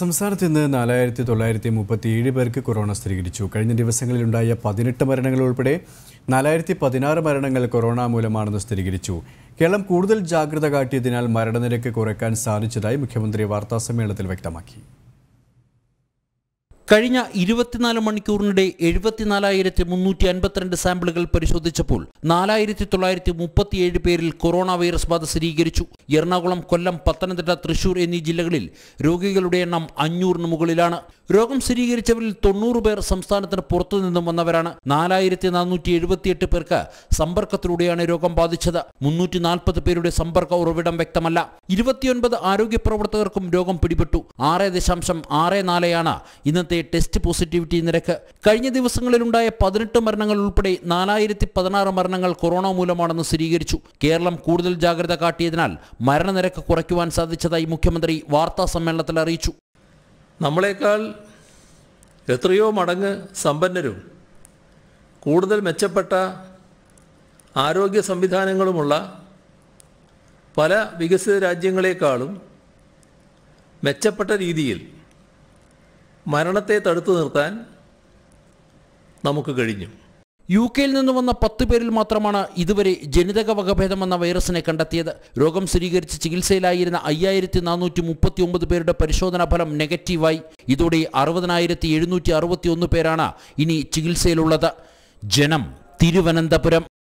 സംസ്ഥാനത്ത് ഇന്ന് നാലായിരത്തി തൊള്ളായിരത്തി മുപ്പത്തി ഏഴ് പേർക്ക് കൊറോണ സ്ഥിരീകരിച്ചു കഴിഞ്ഞ ദിവസങ്ങളിലുണ്ടായ പതിനെട്ട് മരണങ്ങൾ ഉൾപ്പെടെ നാലായിരത്തി പതിനാറ് മരണങ്ങൾ കൊറോണ മൂലമാണെന്ന് സ്ഥിരീകരിച്ചു കേരളം കൂടുതൽ ജാഗ്രത കാട്ടിയതിനാൽ മരണനിരക്ക് കുറയ്ക്കാൻ സാധിച്ചതായി മുഖ്യമന്ത്രി വാർത്താസമ്മേളനത്തിൽ വ്യക്തമാക്കി കഴിഞ്ഞ ഇരുപത്തിനാല് മണിക്കൂറിനിടെ എഴുപത്തിനാലായിരത്തി മുന്നൂറ്റി അൻപത്തിരണ്ട് സാമ്പിളുകൾ പരിശോധിച്ചപ്പോൾ നാലായിരത്തി തൊള്ളായിരത്തി മുപ്പത്തിയേഴ് പേരിൽ കൊറോണ വൈറസ് ബാധ സ്ഥിരീകരിച്ചു എറണാകുളം കൊല്ലം പത്തനംതിട്ട തൃശൂർ എന്നീ ജില്ലകളിൽ രോഗികളുടെ എണ്ണം അഞ്ഞൂറിന് മുകളിലാണ് രോഗം സ്ഥിരീകരിച്ചവരിൽ തൊണ്ണൂറ് പേർ സംസ്ഥാനത്തിന് പുറത്തു നിന്നും വന്നവരാണ് നാലായിരത്തി നാനൂറ്റി എഴുപത്തിയെട്ട് പേർക്ക് സമ്പർക്കത്തിലൂടെയാണ് രോഗം ബാധിച്ചത് മുന്നൂറ്റി നാൽപ്പത് പേരുടെ സമ്പർക്ക ഉറവിടം വ്യക്തമല്ല ഇരുപത്തിയൊൻപത് ആരോഗ്യ പ്രവർത്തകർക്കും രോഗം പിടിപെട്ടു ആറ് ദശാംശം ആറ് നാലെയാണ് ഇന്നത്തെ രാജ്യത്തെ ടെസ്റ്റ് പോസിറ്റിവിറ്റി നിരക്ക് കഴിഞ്ഞ ദിവസങ്ങളിലുണ്ടായ പതിനെട്ട് മരണങ്ങൾ ഉൾപ്പെടെ നാലായിരത്തി പതിനാറ് മരണങ്ങൾ കൊറോണ മൂലമാണെന്ന് സ്ഥിരീകരിച്ചു കേരളം കൂടുതൽ ജാഗ്രത കാട്ടിയതിനാൽ മരണനിരക്ക് കുറയ്ക്കുവാൻ സാധിച്ചതായി മുഖ്യമന്ത്രി വാർത്താ സമ്മേളനത്തിൽ അറിയിച്ചു നമ്മളെക്കാൾ എത്രയോ മടങ്ങ് സമ്പന്നരും കൂടുതൽ മെച്ചപ്പെട്ട ആരോഗ്യ സംവിധാനങ്ങളുമുള്ള പല വികസിത രാജ്യങ്ങളെക്കാളും മെച്ചപ്പെട്ട രീതിയിൽ മരണത്തെ തടുത്തു നിർത്താൻ നമുക്ക് കഴിഞ്ഞു യു കെയിൽ നിന്ന് വന്ന പത്ത് പേരിൽ മാത്രമാണ് ഇതുവരെ ജനിതക വകഭേദം എന്ന വൈറസിനെ കണ്ടെത്തിയത് രോഗം സ്ഥിരീകരിച്ച് ചികിത്സയിലായിരുന്ന അയ്യായിരത്തി നാനൂറ്റി മുപ്പത്തി ഒമ്പത് പേരുടെ പരിശോധനാ ഫലം നെഗറ്റീവായി ഇതോടെ അറുപതിനായിരത്തി എഴുന്നൂറ്റി അറുപത്തി ഒന്ന് പേരാണ് ഇനി ചികിത്സയിലുള്ളത് ജനം തിരുവനന്തപുരം